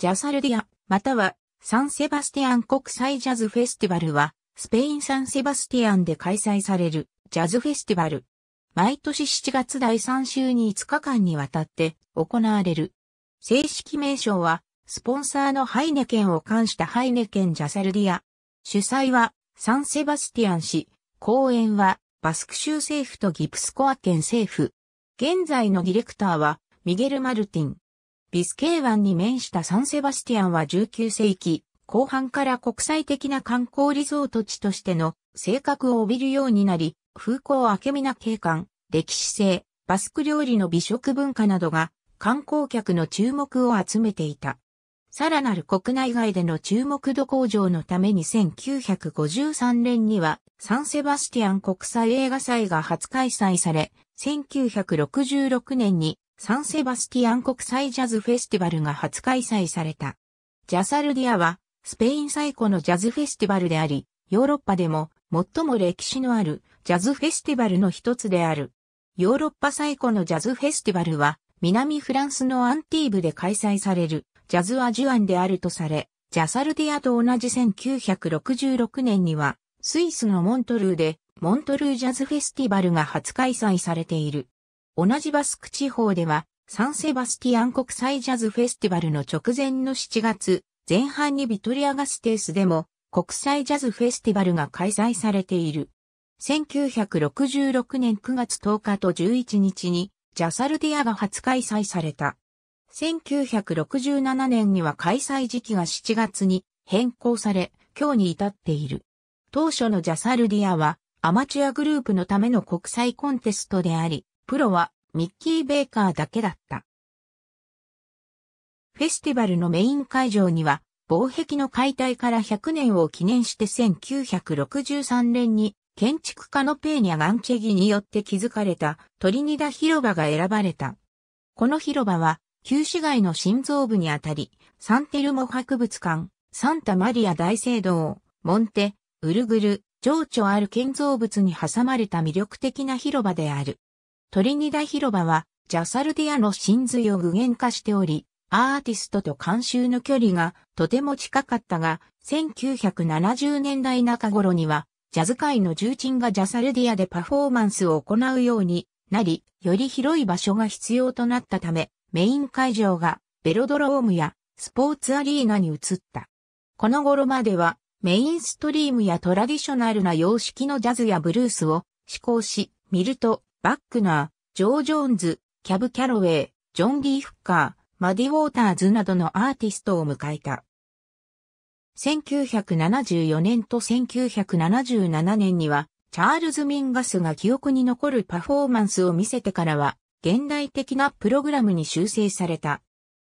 ジャサルディア、またはサンセバスティアン国際ジャズフェスティバルは、スペインサンセバスティアンで開催されるジャズフェスティバル。毎年7月第3週に5日間にわたって行われる。正式名称は、スポンサーのハイネケンを冠したハイネケンジャサルディア。主催は、サンセバスティアン市、公演は、バスク州政府とギプスコア県政府。現在のディレクターは、ミゲル・マルティン。ビスケー湾に面したサンセバスティアンは19世紀後半から国際的な観光リゾート地としての性格を帯びるようになり、風光明美な景観、歴史性、バスク料理の美食文化などが観光客の注目を集めていた。さらなる国内外での注目度向上のために1953年にはサンセバスティアン国際映画祭が初開催され、1966年にサンセバスティアン国際ジャズフェスティバルが初開催された。ジャサルディアは、スペイン最古のジャズフェスティバルであり、ヨーロッパでも最も歴史のあるジャズフェスティバルの一つである。ヨーロッパ最古のジャズフェスティバルは、南フランスのアンティーブで開催されるジャズアジュアンであるとされ、ジャサルディアと同じ1966年には、スイスのモントルーで、モントルージャズフェスティバルが初開催されている。同じバスク地方では、サンセバスティアン国際ジャズフェスティバルの直前の7月、前半にビトリアガステースでも国際ジャズフェスティバルが開催されている。1966年9月10日と11日にジャサルディアが初開催された。1967年には開催時期が7月に変更され、今日に至っている。当初のジャサルディアはアマチュアグループのための国際コンテストであり、プロはミッキー・ベーカーだけだった。フェスティバルのメイン会場には、防壁の解体から100年を記念して1963年に建築家のペーニャ・ガンチェギによって築かれたトリニダ広場が選ばれた。この広場は旧市街の心臓部にあたり、サンテルモ博物館、サンタマリア大聖堂、モンテ、ウルグル、情緒ある建造物に挟まれた魅力的な広場である。トリニダ広場は、ジャサルディアの真髄を具現化しており、アーティストと監修の距離がとても近かったが、1970年代中頃には、ジャズ界の重鎮がジャサルディアでパフォーマンスを行うようになり、より広い場所が必要となったため、メイン会場がベロドロームやスポーツアリーナに移った。この頃までは、メインストリームやトラディショナルな様式のジャズやブルースを試行し、見るとバックナー、ジョー・ジョーンズ、キャブ・キャロウェイ、ジョン・リー・フッカー、マディ・ウォーターズなどのアーティストを迎えた。1974年と1977年には、チャールズ・ミンガスが記憶に残るパフォーマンスを見せてからは、現代的なプログラムに修正された。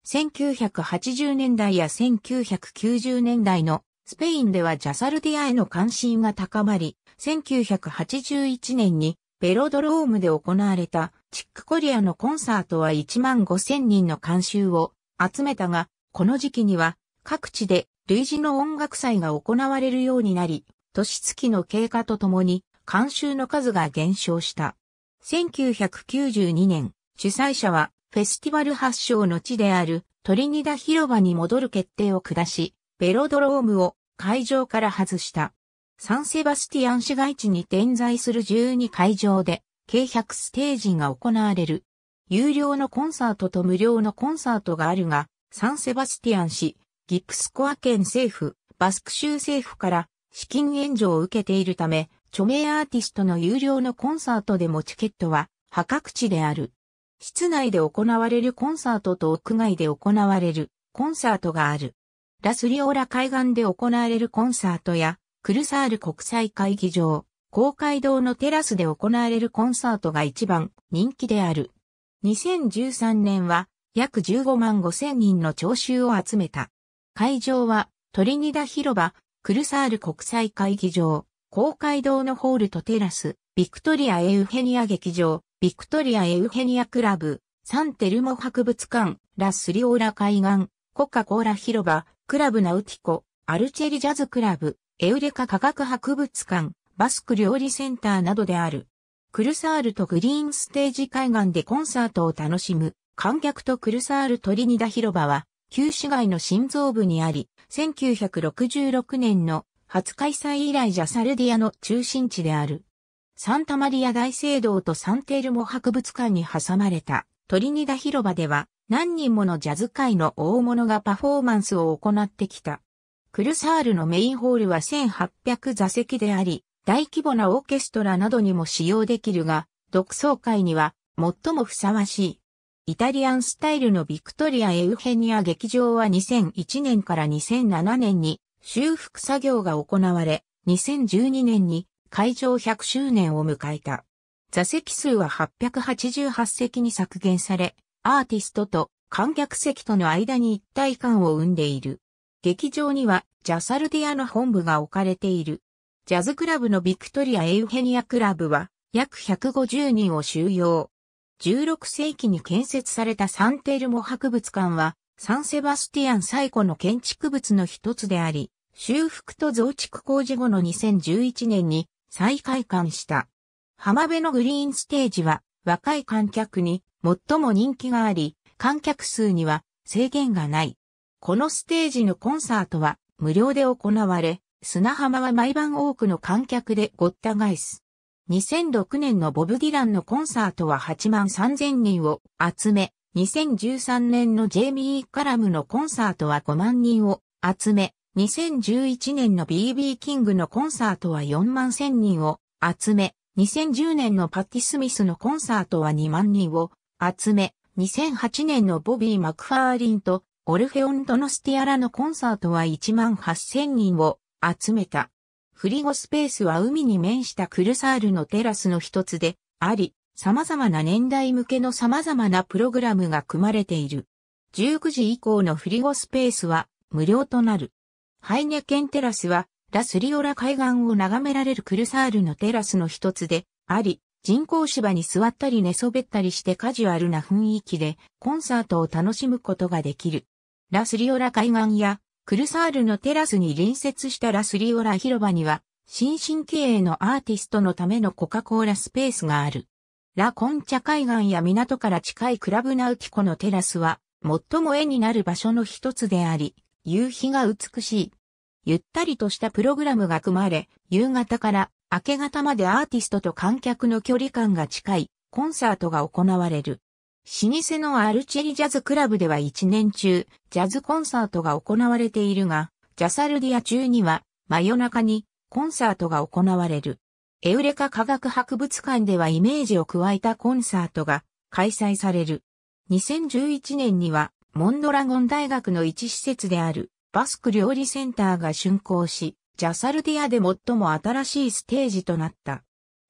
1980年代や1990年代のスペインではジャサルディアへの関心が高まり、1981年にベロドロームで行われたチックコリアのコンサートは1万5千人の監修を集めたが、この時期には各地で類似の音楽祭が行われるようになり、年月の経過とともに監修の数が減少した。1992年、主催者はフェスティバル発祥の地であるトリニダ広場に戻る決定を下し、ベロドロームを会場から外した。サンセバスティアン市街地に点在する12会場で、計100ステージが行われる。有料のコンサートと無料のコンサートがあるが、サンセバスティアン市、ギプスコア県政府、バスク州政府から資金援助を受けているため、著名アーティストの有料のコンサートでもチケットは破格値である。室内で行われるコンサートと屋外で行われるコンサートがある。ラスリオーラ海岸で行われるコンサートやクルサール国際会議場、公会堂のテラスで行われるコンサートが一番人気である。2013年は約15万5千人の聴衆を集めた。会場はトリニダ広場、クルサール国際会議場、公会堂のホールとテラス、ビクトリア・エウヘニア劇場、ビクトリア・エウヘニアクラブ、サンテルモ博物館、ラスリオーラ海岸、コカ・コーラ広場、クラブナウティコ、アルチェリジャズクラブ、エウレカ科学博物館、バスク料理センターなどである。クルサールとグリーンステージ海岸でコンサートを楽しむ、観客とクルサールトリニダ広場は、旧市街の心臓部にあり、1966年の初開催以来ジャサルディアの中心地である。サンタマリア大聖堂とサンテールモ博物館に挟まれたトリニダ広場では何人ものジャズ界の大物がパフォーマンスを行ってきた。クルサールのメインホールは1800座席であり、大規模なオーケストラなどにも使用できるが、独奏会には最もふさわしい。イタリアンスタイルのビクトリア・エウヘニア劇場は2001年から2007年に修復作業が行われ、2012年に会場100周年を迎えた。座席数は888席に削減され、アーティストと観客席との間に一体感を生んでいる。劇場にはジャサルディアの本部が置かれている。ジャズクラブのビクトリア・エウヘニアクラブは約150人を収容。16世紀に建設されたサンテルモ博物館はサンセバスティアン最古の建築物の一つであり、修復と増築工事後の2011年に再開館した。浜辺のグリーンステージは若い観客に最も人気があり、観客数には制限がない。このステージのコンサートは無料で行われ、砂浜は毎晩多くの観客でごった返す。2006年のボブ・ディランのコンサートは8万3000人を集め、2013年のジェイミー・カラムのコンサートは5万人を集め、2011年の BB キングのコンサートは4万1000人を集め、2010年のパティ・スミスのコンサートは2万人を集め、2008年のボビー・マクファーリンとオルフェオン・ドノスティアラのコンサートは1万8000人を集めた。フリゴスペースは海に面したクルサールのテラスの一つであり、様々な年代向けの様々なプログラムが組まれている。19時以降のフリゴスペースは無料となる。ハイネケンテラスはラスリオラ海岸を眺められるクルサールのテラスの一つであり、人工芝に座ったり寝そべったりしてカジュアルな雰囲気でコンサートを楽しむことができる。ラスリオラ海岸や、クルサールのテラスに隣接したラスリオラ広場には、新進経営のアーティストのためのコカ・コーラスペースがある。ラ・コンチャ海岸や港から近いクラブナウキコのテラスは、最も絵になる場所の一つであり、夕日が美しい。ゆったりとしたプログラムが組まれ、夕方から明け方までアーティストと観客の距離感が近いコンサートが行われる。老舗のアルチェリジャズクラブでは1年中、ジャズコンサートが行われているが、ジャサルディア中には、真夜中に、コンサートが行われる。エウレカ科学博物館ではイメージを加えたコンサートが開催される。2011年には、モンドラゴン大学の一施設である、バスク料理センターが竣工し、ジャサルディアで最も新しいステージとなった。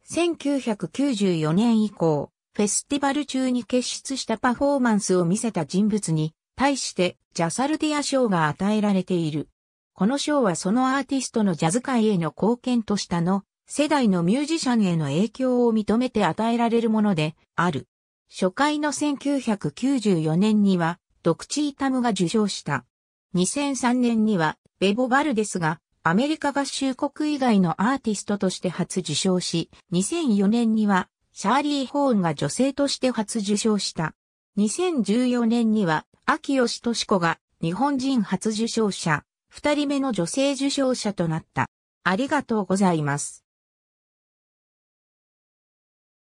1994年以降、フェスティバル中に結出したパフォーマンスを見せた人物に、対してジャサルディア賞が与えられている。この賞はそのアーティストのジャズ界への貢献としたの、世代のミュージシャンへの影響を認めて与えられるものである。初回の1994年には、ドクチータムが受賞した。2003年には、ベボ・バルデスが、アメリカ合衆国以外のアーティストとして初受賞し、2004年には、シャーリー・ホーンが女性として初受賞した。2014年には、秋吉敏子が日本人初受賞者、二人目の女性受賞者となった。ありがとうございます。